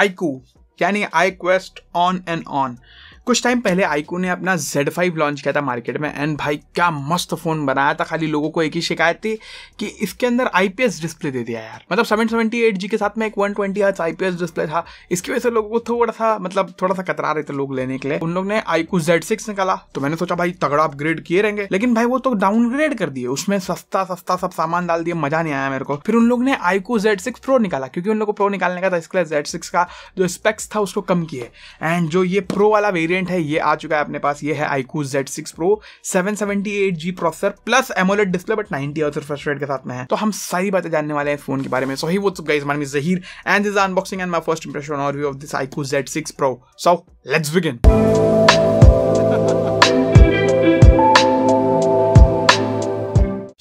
IQOO यानी I quest on and on कुछ time पहले आईकू ने अपना जेड फाइव लॉन्च किया था मार्केट में एंड भाई क्या मस्त फ़ोन बनाया था खाली लोगों को एक ही शिकायत थी कि इसके अंदर आई डिस्प्ले दे दिया यार मतलब सेवन सेवेंटी एट जी के साथ में एक one twenty hertz I display था इसकी वजह से लोगों को थोड़ा सा मतलब थोड़ा सा कतरा रहे थे लोग लेने के लिए उन लोग ने आईकू जेड सिक्स निकाला तो मैंने सोचा भाई तगड़ा अपग्रेड किए रहेंगे लेकिन भाई वो तो डाउनग्रेड कर दिए उसमें सस्ता सस्ता सब सामान डाल दिया मजा नहीं आया मेरे को फिर उन लोग ने आईकू जेड सिक्स प्रो निकाला क्योंकि उन लोगों को प्रो निकालने का था इसके लिए जेड सिक्स का जो स्पेक्स था उसको कम किए एंड जो ये प्रो वाला वेरी वेरिएंट है ये आ चुका है अपने पास ये है iQOO Z six pro seven seventy eight G processor plus AMOLED display but ninety और फ्रेश रेट के साथ में है तो हम सारी बातें जानने वाले हैं फोन के बारे में सो ही वो सब गाइस मीज Zaheer and this unboxing and my first impression और view of this iQOO Z six pro so let's begin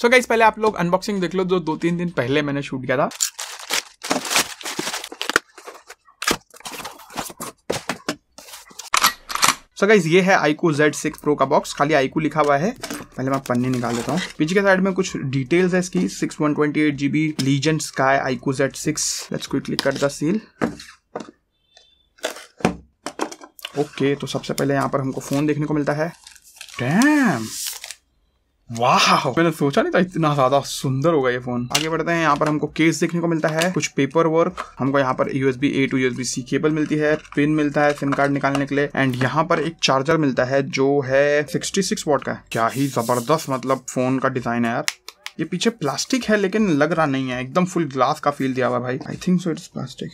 so so guys पहले आप लोग अनबॉक्सिंग देख लो जो दो तीन दिन पहले मैंने शूट किया था सो गाइज ये है आईकू जेड सिक्स प्रो का बॉक्स खाली आईकू लिखा हुआ है पहले मैं पन्ने निकाल लेता हूँ पीछे के साइड में कुछ डिटेल्स है इसकी six one twenty eight GB legion sky iQOO Z six let's quickly cut the seal okay तो सबसे पहले यहाँ पर हमको फोन देखने को मिलता है डैम वाह मैंने सोचा नहीं था इतना ज्यादा सुंदर होगा ये फोन आगे बढ़ते हैं यहाँ पर हमको केस देखने को मिलता है कुछ पेपर वर्क हमको यहाँ पर USB A to USB C cable मिलती है पिन मिलता है सिम कार्ड निकालने के लिए एंड यहाँ पर एक चार्जर मिलता है जो है सिक्स वॉट का क्या ही जबरदस्त मतलब फोन का डिजाइन है यार ये पीछे प्लास्टिक है लेकिन लग रहा नहीं है एकदम फुल ग्लास का फील दिया हुआ भाई I think so it's plastic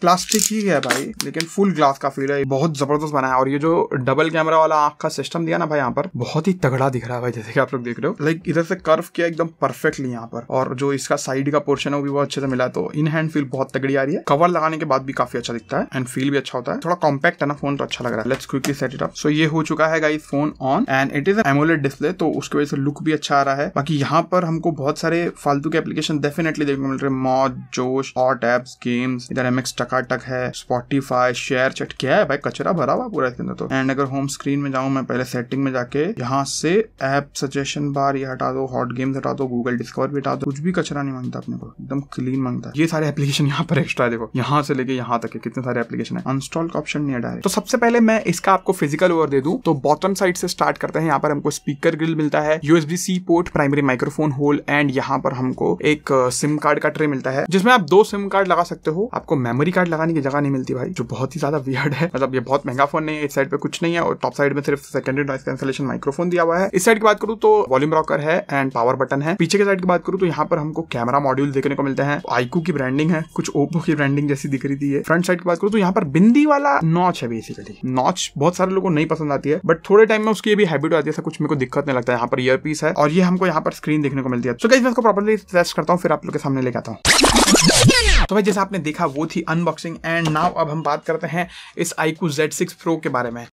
plastic ही है भाई लेकिन फुल ग्लास का फील है बहुत जबरदस्त बना है और ये जो डबल कैमरा वाला आंख का सिस्टम दिया ना भाई यहाँ पर बहुत ही तगड़ा दिख रहा है भाई जैसे कि आप लोग देख रहे हो लाइक इधर से कर्व किया एकदम परफेक्टली यहाँ पर और जो इसका साइड का पोर्शन है वो भी बहुत अच्छे से मिला तो इन हैंड फील बहुत तगड़ी आ रही है कवर लगाने के बाद भी काफी अच्छा दिखता है एंड फील भी अच्छा होता है थोड़ा कॉम्पैक्ट है ना फोन तो अच्छा लग रहा है let's quickly set it up so ये हो चुका है guys phone on and it is AMOLED display तो उसकी वजह से लुक भी अच्छा आ रहा है बाकी यहाँ पर हमको बहुत सारे फालतू के एप्लीकेशन डेफिनेटली देखने को मिल रहे हैं मॉड जोश और टैब्स गेम्स इधर एमएक्स टकाटक है स्पॉटीफाई शेयर चट क्या है भाई कचरा भरा हुआ पूरा इसके अंदर तो एंड अगर होम स्क्रीन में जाऊं मैं पहले सेटिंग में जाके यहाँ से ऐप सजेशन बार ये हटा दो हॉट गेम्स हटा दो गूगल डिस्कवर भी हटा दो कुछ भी कचरा नहीं मांगता अपने को एकदम क्लीन मांगता है ये सारे एप्लीकेशन यहाँ पर एक्स्ट्रा देखो यहाँ से लेके यहाँ तक है कितने सारे एप्लीकेशन है अनस्टॉल का ऑप्शन नहीं है तो सबसे पहले मैं इसका आपको फिजिकल ओवर दे दू तो बॉटम साइड से स्टार्ट करते हैं यहाँ पर हमको स्पीकर ग्रिल मिलता है USB C port primary microphone hole and यहाँ पर हमको एक सिम uh, कार्ड का ट्रे मिलता है जिसमें आप दो सिम कार्ड लगा सकते हो आपको मेमोरी कार्ड लगाने की जगह नहीं मिलती भाई जो बहुत ही ज्यादा वियर्ड है मतलब ये बहुत महंगा फोन नहीं है इस साइड पे कुछ नहीं है और टॉप साइड में सिर्फ सेकेंडरी नॉइस कैंसिलेशन माइक्रोफोन दिया हुआ है इस साइड की बात करूँ तो वॉल्यूम रॉकर है एंड पावर बटन है पीछे के साइड की बात करूँ तो यहाँ पर हमको कैमरा मॉड्यूल देखने को मिलते हैं आईकू की ब्रांडिंग है कुछ ओप्पो की ब्रांडिंग जैसी दिख रही थी फ्रंट साइड की बात करूँ तो यहाँ पर बिंदी वाला नॉच है बेसिकली नॉच बहुत सारे लोगों को नहीं पसंद आती है बट थोड़े टाइम में उसकी भी हैबिट आती है कुछ मेरे को दिक्कत नहीं लगता है यहाँ पर ईयर पीस है और ये हमको यहाँ पर स्क्रीन देखने को मिलती है तो कहीं मैं इसको प्रॉपरली टेस्ट करता हूँ फिर आप लोग के सामने लेके आता हूँ तो भाई जैसे आपने देखा वो थी अनबॉक्सिंग एंड नाउ अब हम बात करते हैं इस आईकू जेड सिक्स प्रो के बारे में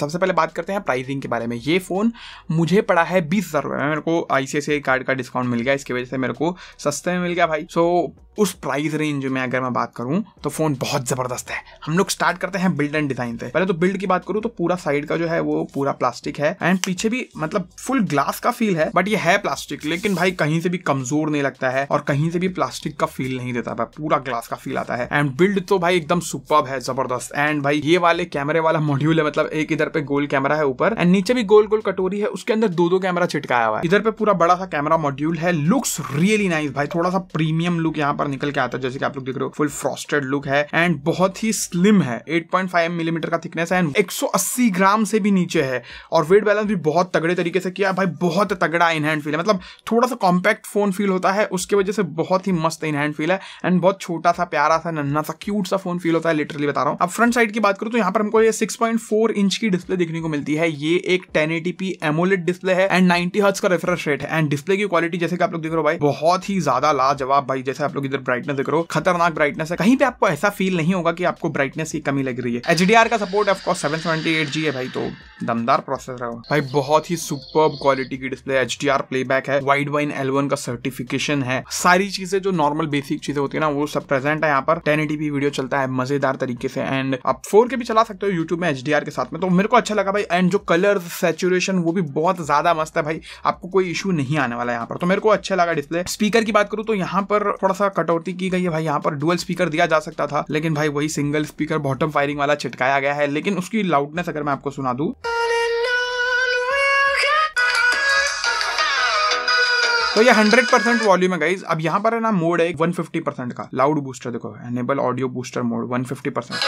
सबसे पहले बात करते हैं प्राइसिंग के बारे में ये फ़ोन मुझे पड़ा है बीस हज़ार रुपये मेरे को आई कार्ड का डिस्काउंट मिल गया इसकी वजह से मेरे को सस्ते में मिल गया भाई सो so, उस प्राइस रेंज में अगर मैं बात करूं तो फ़ोन बहुत ज़बरदस्त है हम लोग स्टार्ट करते हैं बिल्ड एंड डिज़ाइन से पहले तो बिल्ड की बात करूं तो पूरा साइड का जो है वो पूरा प्लास्टिक है एंड पीछे भी मतलब फुल ग्लास का फील है बट ये है प्लास्टिक लेकिन भाई कहीं से भी कमज़ोर नहीं लगता है और कहीं से भी प्लास्टिक का फील नहीं देता भाई पूरा ग्लास का फील आता है एंड बिल्ड तो भाई एकदम सुपर है ज़बरदस्त एंड भाई ये वाले कैमरे वाला मॉड्यूल है मतलब एक इधर पे गोल कैमरा है ऊपर एंड नीचे भी गोल गोल कटोरी है उसके अंदर दो दो कैमरा चिटकाया हुआ है इधर पे पूरा बड़ा सा कैमरा मॉड्यूल है लुक्स रियली नाइस भाई थोड़ा सा प्रीमियम लुक यहाँ पर निकल के आता है जैसे कि आप लोग देख रहे हो फुल फ्रॉस्टेड लुक है एंड बहुत ही स्लिम है 8.5 मिलीमीटर mm का थिकनेस है एंड 180 ग्राम से भी नीचे है और वेट बैलेंस भी बहुत तगड़े तरीके से किया भाई बहुत तगड़ा इन हैंड फील है मतलब थोड़ा सा कॉम्पैक्ट फोन फील होता है उसकी वजह से बहुत ही मस्त इन हैंड फील है एंड बहुत छोटा सा प्यारा सा नन्ना सा क्यूट सा फोन फील होता है लिटरली बता रहा हूँ अब फ्रंट साइड की बात करूँ तो यहाँ पर हमको ये सिक्स इंच की डिस्प्ले देखने को मिलती है ये एक 1080p एमोलेट डिस्प्ले है एंड नाइनटी हर्ट्ज का रेफरेंस रेट है एंड डिस्प्ले की क्वालिटी जैसे कि आप लोग देख रहे हो भाई बहुत ही ज्यादा लाजवाब भाई जैसे आप लोग इधर ब्राइटनेस हो खतरनाक ब्राइटनेस है कहीं पे आपको ऐसा फील नहीं होगा कि आपको ब्राइटनेस की कमी लग रही है एच का support of course seven seventy eight G है भाई तो दमदार प्रोसेसर है भाई बहुत ही सुपर क्वालिटी की display H D R play back है वाइड वाइन एलवन का सर्टिफिकेशन है सारी चीजें जो नॉर्मल बेसिक चीजें होती है ना वो सब प्रेजेंट है यहाँ पर टेन वीडियो चलता है मजेदार तरीके से एंड आप फोर के भी चला सकते हो यूट्यूब में एच डी आर के साथ में तो मेरे को अच्छा लगा भाई एंड जो कलर सेचुरेशन वो भी बहुत ज्यादा मस्त है भाई आपको कोई इशू नहीं आने वाला यहाँ पर तो मेरे को अच्छा लगा डिस्प्ले स्पीकर की बात करूँ तो यहाँ पर थोड़ा सा कटौती की गई है भाई यहाँ पर डुअल स्पीकर दिया जा सकता था लेकिन भाई वही सिंगल स्पीकर बॉटम फायरिंग वाला छिटकाया गया है लेकिन उसकी लाउडनेस अगर मैं आपको सुना दूँ तो ये 100 परसेंट वॉल्यूम है गाइज अब यहाँ पर है ना मोड है 150 परसेंट का लाउड बूस्टर देखो enable audio booster mode 150 percent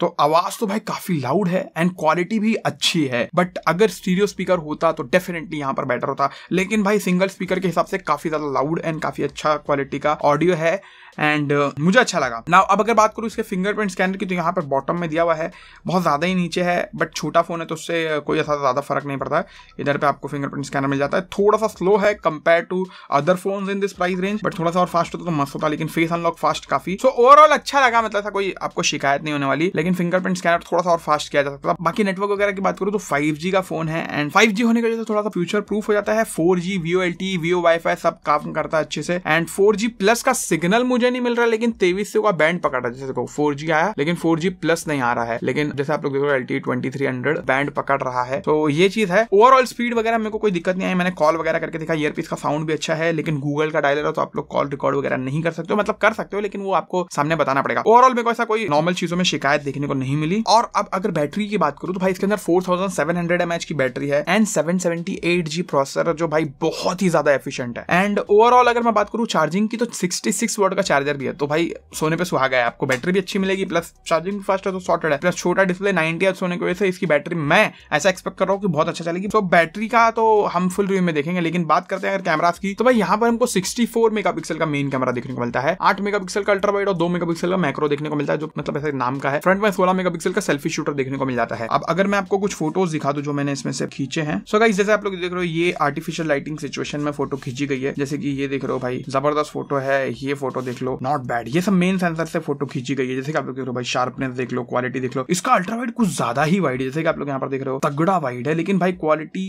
तो आवाज तो भाई काफी लाउड है एंड क्वालिटी भी अच्छी है बट अगर स्टीरियो स्पीकर होता तो डेफिनेटली यहाँ पर बेटर होता लेकिन भाई सिंगल स्पीकर के हिसाब से काफी ज्यादा लाउड एंड काफी अच्छा क्वालिटी का ऑडियो है एंड uh, मुझे अच्छा लगा ना अब अगर बात करूँ इसके फिंगरप्रिंट स्कैनर की तो यहाँ पर बॉटम में दिया हुआ है बहुत ज़्यादा ही नीचे है बट छोटा फ़ोन है तो उससे uh, कोई ऐसा ज़्यादा फ़र्क नहीं पड़ता है इधर पर आपको फिंगरप्रिंट स्कैनर मिल जाता है थोड़ा सा स्लो है compare to other phone in this price range but थोड़ा सा और फास्ट होता तो, तो मस्त होता लेकिन फेस अनलॉक फास्ट काफ़ी सो ओवरऑल अच्छा लगा मतलब था कोई आपको शिकायत नहीं होने वाली लेकिन फिंगरप्रिंट स्कैनर थोड़ा सा और फास्ट किया जा सकता था बाकी नेटवर्क वगैरह की बात करूँ तो फाइव का फोन है एंड फाइव होने की वजह से थोड़ा सा फ्यूचर प्रूफ हो जाता है four G VoLTE VoWiFi सब काम करता है अच्छे से एंड फोर जी प्लस का सिग्नल मुझे मुझे नहीं मिल रहा लेकिन तेईस सौ का बैंड पकड़ रहा है जैसे फोर जी आया लेकिन फोर जी प्लस नहीं आ रहा है लेकिन जैसे आप लोग देखो LTE twenty three hundred band पकड़ रहा है तो ये चीज है ओवरऑल स्पीड वगैरह मेरे को कोई दिक्कत नहीं आई मैंने कॉल वगैरह करके देखा ईयरपीस का साउंड भी अच्छा है लेकिन गूगल का डायलर है तो आप लोग कॉल रिकॉर्ड वगैरह नहीं कर सकते हो मतलब कर सकते हो लेकिन वो आपको सामने बताना पड़ेगा ओवरऑल मेरे को ऐसा कोई नॉर्मल चीजों में शिकायत देखने को नहीं मिली और अब अगर बैटरी की बात करूँ तो भाई इसके अंदर four thousand seven hundred M H की बैटरी है and seven seventy eight G processor जो भाई बहुत ही ज्यादा एफिशियंट है एंड ओवरऑल अगर मैं बात करूँ चार्जिंग की तो सिक्सटी सिक्स वर्ड का चार्जर भी है तो भाई सोने पे सुहागा है आपको बैटरी भी अच्छी मिलेगी प्लस चार्जिंग फास्ट है तो सॉर्टेड है प्लस छोटा डिस्प्ले नाइनटी एच होने की वजह से इसकी बैटरी मैं ऐसा एक्सपेक्ट कर रहा हूँ कि बहुत अच्छा चलेगी तो बैटरी का तो हम फुल रिव्यू में देखेंगे लेकिन बात करते हैं अगर कैमराज की तो भाई यहाँ पर हमको सिक्सटी फोर मेगा पिक्सल का मेन कैमरा देखने को मिलता है आठ मेगा पिक्सल का अल्ट्रा वाइड और दो मेगा पिक्सल का मैक्रो देखने को मिलता है जो मतलब ऐसे नाम का है फ्रंट में सोलह मेगा पिक्सल का सेल्फी शूटर देखने को मिल जाता है अब अगर मैं आपको कुछ फोटोज दिखा दू जो मैंने इसमें से खींचे हैं सो गाइस जैसे आप लोग देख रहे हो ये आर्टिफिशियल लाइटिंग सिचुएशन में फोटो खींची गई है जैसे कि ये देख रहे हो भाई जबरदस्त फोटो है ये फोटो देख लो नॉट बैड ये सब मेन सेंसर से फोटो खींची गई है जैसे कि आप लोग देख रहे हो भाई शार्पनेस देख लो क्वालिटी देख लो इसका अल्ट्रा वाइड कुछ ज्यादा ही वाइड है जैसे कि आप लोग यहाँ पर देख रहे हो तगड़ा वाइड है लेकिन भाई क्वालिटी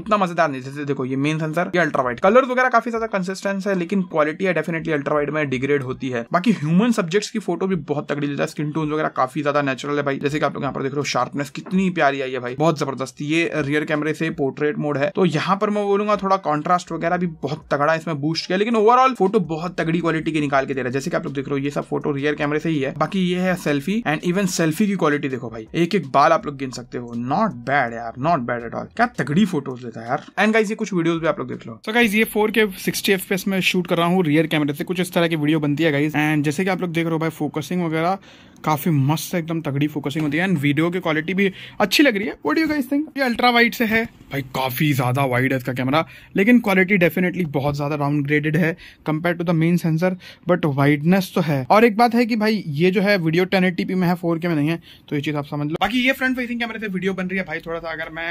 उतना मजेदार नहीं जैसे देखो ये मेन सेंसर ये अल्ट्रा वाइड कलर वगैरह काफी ज्यादा कंसिस्टेंस है लेकिन क्वालिटी है डेफिनेटली अल्ट्रा वाइड में डिग्रेड होती है बाकी ह्यूमन सब्जेक्ट्स की फोटो भी बहुत तगड़ी देता है स्किन टोन वगैरह काफी ज्यादा नेचुरल है भाई जैसे कि आप लोग यहाँ पर देख रहे हो शार्पनेस कितनी प्यारी आई है भाई बहुत जबरदस्त ये रियर कैमरे से पोर्ट्रेट मोड है तो यहाँ पर मैं बोलूंगा थोड़ा कॉन्ट्रास्ट वगैरह भी बहुत तगड़ा इसमें बूस्ट किया लेकिन ओवरऑल फोटो बहुत तगड़ी क्वालिटी की निकाल के क्वालिटी दे रहा है जैसे कि आप लोग देख रहे हो ये सब फोटो रियर कैमरे से ही है बाकी ये है सेल्फी एंड इवन सेल्फी की क्वालिटी देखो भाई एक एक बाल आप लोग गिन सकते हो नॉट बैड यार नॉट बैड एट ऑल क्या तगड़ी फोटोज देता है यार एंड गाइज ये कुछ वीडियो भी आप लोग देख लो सो गाइज ये फोर के सिक्सटी एफ में शूट कर रहा हूँ रियर कैमरे से कुछ इस तरह की वीडियो बनती है गाइज एंड जैसे कि आप लोग देख रहे हो भाई फोकसिंग वगैरह काफ़ी मस्त एकदम तगड़ी फोकसिंग होती है एंड वीडियो की क्वालिटी भी अच्छी लग रही है वोडियो का इस थिंग ये अल्ट्रा वाइड से है भाई काफ़ी ज़्यादा वाइड है इसका कैमरा लेकिन क्वालिटी डेफिनेटली बहुत ज़्यादा डाउन ग्रेडेड है compare to the main sensor but wideness तो है और एक बात है कि भाई ये जो है वीडियो टेन एटीपी में है फोर के में नहीं है तो ये चीज़ आप समझ लो बाकी ये फ्रंट फेसिंग कैमरे से वीडियो बन रही है भाई थोड़ा सा अगर मैं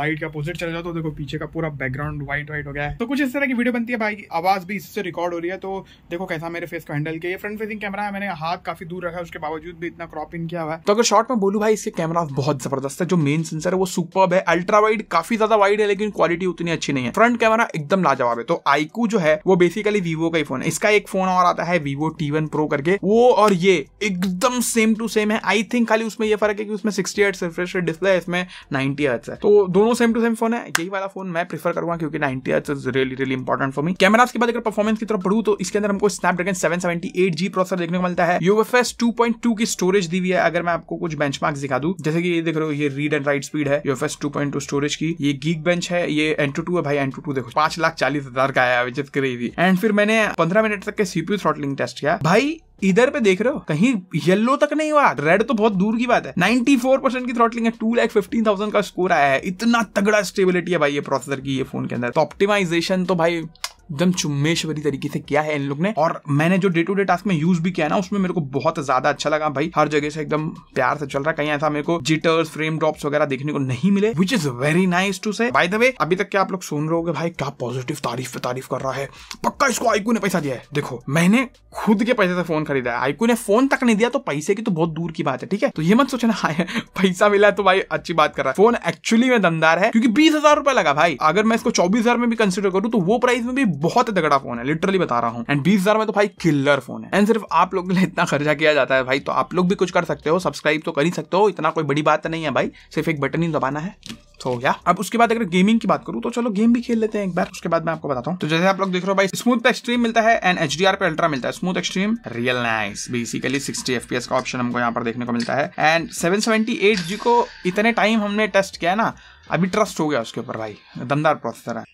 लाइट का अपोजिट चले जाऊँ तो देखो पीछे का पूरा बैकग्राउंड व्हाइट व्हाइट हो गया है तो कुछ इस तरह की वीडियो बनती है भाई आवाज़ भी इससे रिकॉर्ड हो रही है तो देखो कैसा मेरे फेस को हैंडल किया ये फ्रंट फेसिंग कैमरा है मैंने हाथ काफ़ी दूर रखा है उसके बावजूद भी इतना क्रॉप इन किया हुआ है तो अगर शॉर्ट में बोलू भाई इसके कैमरा बहुत जबरदस्त है जो मेन सेंसर है वो सुपर है अल्ट्रा वाइड काफी ज्यादा वाइड है लेकिन क्वालिटी उतनी अच्छी नहीं है फ्रंट कैमरा एकदम लाजवाब है तो आईकू जो है वो बेसिकली वीवो का ही फोन है इसका एक फोन और आता है वीवो टी वन प्रो करके वो और ये एकदम सेम टू सेम है आई थिंक खाली उसमें ये फर्क है कि उसमें सिक्सटी हर्ट्स रिफ्रेश डिस्प्ले है इसमें नाइनटी हर्ट्स है तो दोनों सेम टू सेम फोन है यही वाला फोन मैं प्रीफर करूंगा क्योंकि ninety hertz is really really important for me camera के बाद अगर परफॉर्मेंस की तरफ बढ़ू तो इसके अंदर हमको Snapdragon seven seventy eight G processor देखने को मिलता है यूएफएस टू पॉइंट टू की की स्टोरेज दी हुई है अगर मैं आपको कुछ बेंच दिखा दू जैसे कि ये देख रहे हो ये रीड एंड राइट स्पीड है U F S two point two storage की ये गीक बेंच है ये एन टू टू है भाई एन टू टू देखो पांच लाख चालीस हजार का आया विजित थी एंड फिर मैंने पंद्रह मिनट तक के सीपीयू थ्रॉटलिंग टेस्ट किया भाई इधर पे देख रहे हो कहीं येलो तक नहीं हुआ रेड तो बहुत दूर की बात है 94 परसेंट की थ्रॉटलिंग है टू लाख फिफ्टीन थाउजेंड का स्कोर आया है इतना तगड़ा स्टेबिलिटी है भाई ये प्रोसेसर की ये फोन के अंदर तो ऑप्टिमाइजेशन तो भाई एकदम चुम्बेश्वरी तरीके से किया है इन लोग ने और मैंने जो डे टू डे टास्क में यूज भी किया ना उसमें मेरे को बहुत ज्यादा अच्छा लगा भाई हर जगह से एकदम प्यार से चल रहा कहीं ऐसा मेरे को जिटर्स फ्रेम ड्रॉप्स वगैरह देखने को नहीं मिले which is very nice to say by the way अभी तक क्या आप लोग सुन रहे हो भाई क्या पॉजिटिव तारीफ पे तारीफ कर रहा है पक्का इसको आईकू ने पैसा दिया है देखो मैंने खुद के पैसे से फोन खरीदा है आईकू ने फोन तक नहीं दिया तो पैसे की तो बहुत दूर की बात है ठीक है तो ये मत सोचना हाँ, पैसा मिला तो भाई अच्छी बात कर रहा है फोन एक्चुअली में दमदार है क्योंकि बीस हजार रुपए लगा भाई अगर मैं इसको चौबीस हजार में भी कंसिडर करूँ तो वो प्राइस में भी बहुत तगड़ा फोन है लिटरली बता रहा हूँ एंड बीस हजार में तो भाई किलर फोन है एंड सिर्फ आप लोग इतना खर्चा किया जाता है भाई तो आप लोग भी कुछ कर सकते हो सब्सक्राइब तो कर ही सकते हो इतना कोई बड़ी बात नहीं है भाई सिर्फ एक बटन ही दबाना है तो या अब उसके बाद अगर गेमिंग की बात करूं तो चलो गेम भी खेल लेते हैं एक बार उसके बाद मैं आपको बताता हूँ तो जैसे आप लोग देख रहे हो भाई स्मूथ पे एक्सट्रीम मिलता है एंड एच पे अल्ट्रा मिलता है smooth extreme real nice basically sixty F का ऑप्शन हमको यहाँ पर देखने को मिलता है एंड सेवन जी को इतने टाइम हमने टेस्ट किया ना अभी ट्रस्ट हो गया उसके ऊपर भाई दमदार प्रोसेसर है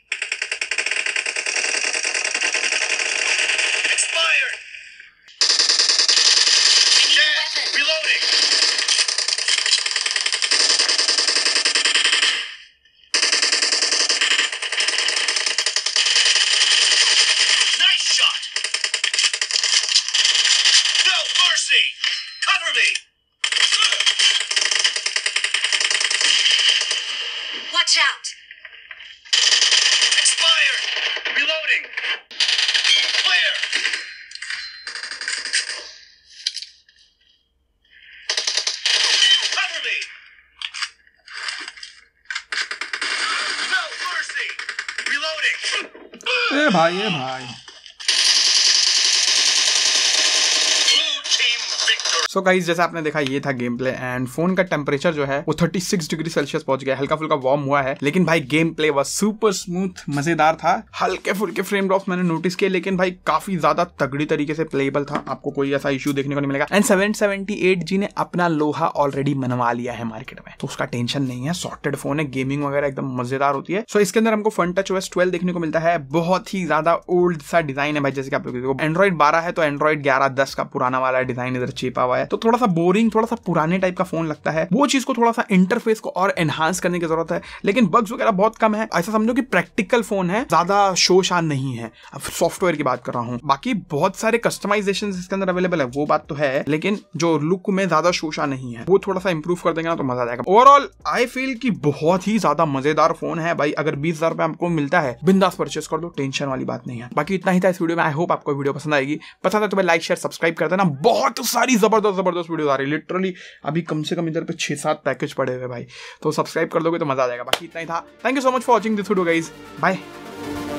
Yeah, bye, yeah, bye. So guys जैसे आपने देखा ये था गेम प्ले एंड फोन का टेम्परेचर जो है वो 36 डिग्री सेल्सियस पहुंच गया हल्का फुल्का वार्म हुआ है लेकिन भाई game play was super smooth मजेदार था हल्के फुल्के फ्रेम ड्रॉप मैंने नोटिस किए लेकिन भाई काफी ज्यादा तगड़ी तरीके से प्लेबल था आपको कोई ऐसा इश्यू देखने को नहीं मिलेगा एंड सेवन जी ने अपना लोहा ऑलरेडी मनवा लिया है मार्केट में तो उसका टेंशन नहीं है सॉर्टेड फोन है गेमिंग वगैरह एकदम मजेदार होती है सो so, इसके अंदर हमको फन टच वेस्ट ट्वेल्व देखने को मिलता है बहुत ही ज्यादा ओल्ड सा डिजाइन है भाई जैसे कि आप लोग एंड्रॉइड बारह है तो एंड्रॉइड ग्यारह दस का पुराना वाला डिजाइन इधर छिपा हुआ है तो थोड़ा सा बोरिंग थोड़ा सा पुराने टाइप का फोन लगता है वो चीज को थोड़ा सा इंटरफेस को और एनहांस करने की जरूरत है लेकिन बग्स वगैरह बहुत कम है ऐसा समझो कि प्रैक्टिकल फोन है ज्यादा शोशान नहीं है अब सॉफ्टवेयर की बात कर रहा हूँ बाकी बहुत सारे कस्टमाइजेशन इसके अंदर अवेलेबल है वो बात तो है लेकिन जो लुक में ज्यादा शोशा नहीं है वो थोड़ा सा इंप्रूव कर देंगे ना तो मजा आएगा ओवरऑल आई फील की बहुत ही ज्यादा मजेदार फोन है भाई अगर बीस हजार आपको मिलता है बिंदास परचेस कर दो टेंशन वाली बात नहीं है बाकी इतना ही था इस वीडियो में आई होप आपको वीडियो पसंद आएगी पसंद है तो लाइक शेयर सब्सक्राइब कर देना बहुत सारी जबरदस्त ज़बरदस्त ज़बरदस्त वीडियो आ रही है लिटरली अभी कम से कम इधर पे छह सात पैकेज पड़े हुए भाई तो सब्सक्राइब कर दोगे तो मज़ा आ जाएगा बाकी इतना ही था thank you so much for watching this video guys bye